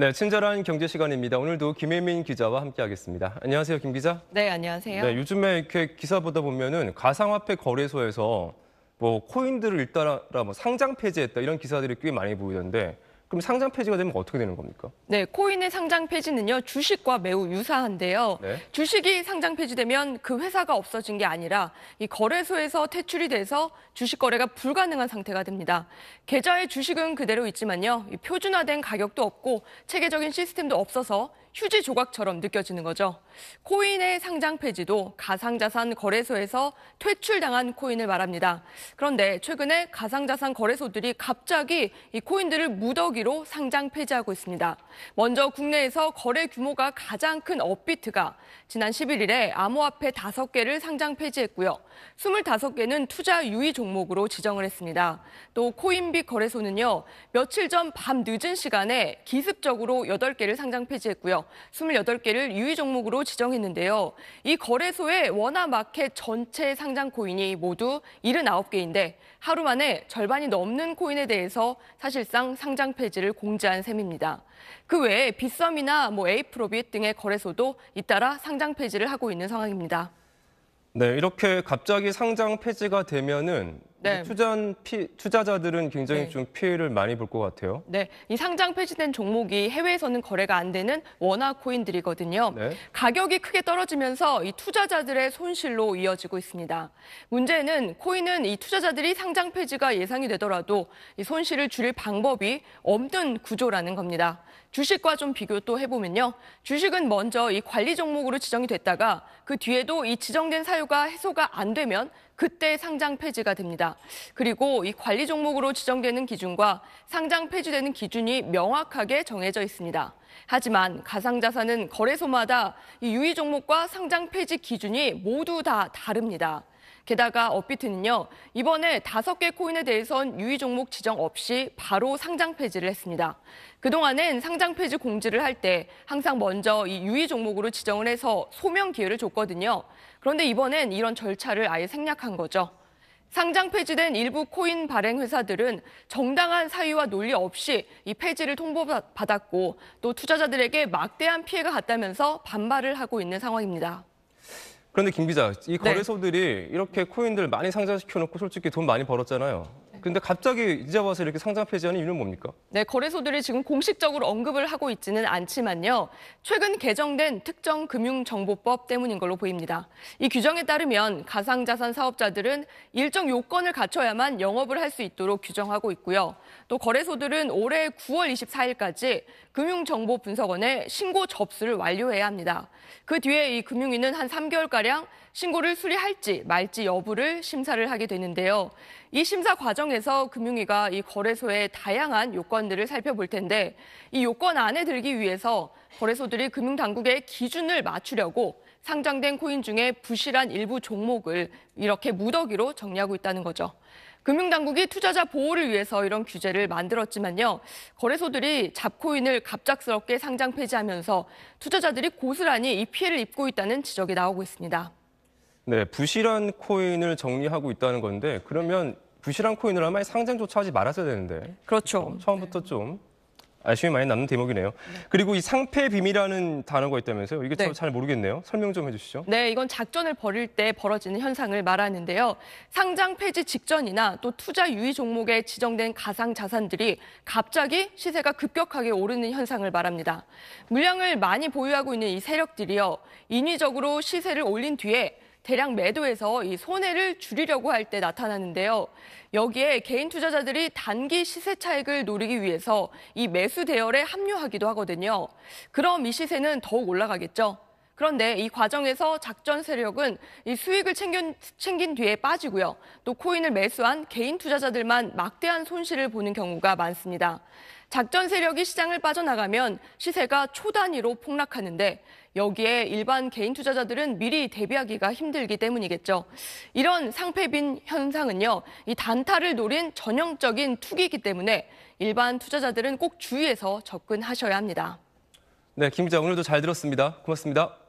네, 친절한 경제 시간입니다. 오늘도 김혜민 기자와 함께하겠습니다. 안녕하세요, 김 기자. 네, 안녕하세요. 네, 요즘에 이렇게 기사 보다 보면은 가상화폐 거래소에서 뭐 코인들을 잇따라 뭐 상장 폐지했다 이런 기사들이 꽤 많이 보이던데 그럼 상장 폐지가 되면 어떻게 되는 겁니까? 네, 코인의 상장 폐지는요 주식과 매우 유사한데요. 네. 주식이 상장 폐지되면 그 회사가 없어진 게 아니라 이 거래소에서 퇴출이 돼서 주식 거래가 불가능한 상태가 됩니다. 계좌의 주식은 그대로 있지만요 표준화된 가격도 없고 체계적인 시스템도 없어서 휴지 조각처럼 느껴지는 거죠. 코인의 상장 폐지도 가상자산 거래소에서 퇴출당한 코인을 말합니다. 그런데 최근에 가상자산 거래소들이 갑자기 이 코인들을 무더기 4기로 상장 폐지하고 있습니다. 먼저 국내에서 거래 규모가 가장 큰 업비트가 지난 11일에 암호화폐 5개를 상장 폐지했고요. 25개는 투자 유의 종목으로 지정을 했습니다. 또 코인비 거래소는요. 며칠 전 밤 늦은 시간에 기습적으로 8개를 상장 폐지했고요. 28개를 유의 종목으로 지정했는데요. 이 거래소의 원화마켓 전체 상장 코인이 모두 79개인데 하루 만에 절반이 넘는 코인에 대해서 사실상 상장 폐지 홈페이지를 공지한 셈입니다. 그 외에 빗썸이나 뭐 에이프로빗 등의 거래소도 잇따라 상장 폐지를 하고 있는 상황입니다. 네, 이렇게 갑자기 상장 폐지가 되면은 네. 투자한 피, 투자자들은 굉장히 네. 좀 피해를 많이 볼 것 같아요. 네, 이 상장 폐지된 종목이 해외에서는 거래가 안 되는 원화 코인들이거든요. 네. 가격이 크게 떨어지면서 이 투자자들의 손실로 이어지고 있습니다. 문제는 코인은 이 투자자들이 상장 폐지가 예상이 되더라도 이 손실을 줄일 방법이 없는 구조라는 겁니다. 주식과 좀 비교 또 해보면요. 주식은 먼저 이 관리 종목으로 지정이 됐다가 그 뒤에도 이 지정된 사유가 해소가 안 되면 그때 상장 폐지가 됩니다. 그리고 이 관리 종목으로 지정되는 기준과 상장 폐지되는 기준이 명확하게 정해져 있습니다. 하지만 가상자산은 거래소마다 이 유의 종목과 상장 폐지 기준이 모두 다 다릅니다. 게다가 업비트는요, 이번에 다섯 개 코인에 대해선 유의 종목 지정 없이 바로 상장 폐지를 했습니다. 그동안은 상장 폐지 공지를 할 때 항상 먼저 이 유의 종목으로 지정을 해서 소명 기회를 줬거든요. 그런데 이번엔 이런 절차를 아예 생략한 거죠. 상장 폐지된 일부 코인 발행 회사들은 정당한 사유와 논리 없이 이 폐지를 통보받았고 또 투자자들에게 막대한 피해가 갔다면서 반발을 하고 있는 상황입니다. 그런데 김 기자, 이 네. 거래소들이 이렇게 코인들 많이 상장시켜 놓고 솔직히 돈 많이 벌었잖아요. 근데 갑자기 이제 와서 이렇게 상장 폐지하는 이유는 뭡니까? 네, 거래소들이 지금 공식적으로 언급을 하고 있지는 않지만요. 최근 개정된 특정 금융정보법 때문인 걸로 보입니다. 이 규정에 따르면 가상자산 사업자들은 일정 요건을 갖춰야만 영업을 할 수 있도록 규정하고 있고요. 또 거래소들은 올해 9월 24일까지 금융정보분석원에 신고 접수를 완료해야 합니다. 그 뒤에 이 금융위는 한 3개월가량 신고를 수리할지 말지 여부를 심사를 하게 되는데요. 이 심사 과정에서 해서 금융위가 이 거래소의 다양한 요건들을 살펴볼 텐데 이 요건 안에 들기 위해서 거래소들이 금융당국의 기준을 맞추려고 상장된 코인 중에 부실한 일부 종목을 이렇게 무더기로 정리하고 있다는 거죠. 금융당국이 투자자 보호를 위해서 이런 규제를 만들었지만요. 거래소들이 잡코인을 갑작스럽게 상장 폐지하면서 투자자들이 고스란히 이 피해를 입고 있다는 지적이 나오고 있습니다. 네, 부실한 코인을 정리하고 있다는 건데 그러면 부실한 코인으로만 상장조차 하지 말았어야 되는데. 그렇죠. 처음부터 네. 좀 아쉬움이 많이 남는 대목이네요. 그리고 이 상패 비밀이라는 단어가 있다면서요? 이게 네. 잘 모르겠네요. 설명 좀 해주시죠. 네, 이건 작전을 벌일 때 벌어지는 현상을 말하는데요. 상장 폐지 직전이나 또 투자 유의 종목에 지정된 가상 자산들이 갑자기 시세가 급격하게 오르는 현상을 말합니다. 물량을 많이 보유하고 있는 이 세력들이요. 인위적으로 시세를 올린 뒤에 대량 매도해서 이 손해를 줄이려고 할 때 나타나는데요. 여기에 개인 투자자들이 단기 시세 차익을 노리기 위해서 이 매수 대열에 합류하기도 하거든요. 그럼 이 시세는 더욱 올라가겠죠. 그런데 이 과정에서 작전 세력은 이 수익을 챙긴, 챙긴 뒤에 빠지고요. 또 코인을 매수한 개인 투자자들만 막대한 손실을 보는 경우가 많습니다. 작전 세력이 시장을 빠져나가면 시세가 초단위로 폭락하는데 여기에 일반 개인 투자자들은 미리 대비하기가 힘들기 때문이겠죠. 이런 상패빈 현상은요, 이 단타를 노린 전형적인 투기이기 때문에 일반 투자자들은 꼭 주의해서 접근하셔야 합니다. 네, 김 기자 오늘도 잘 들었습니다. 고맙습니다.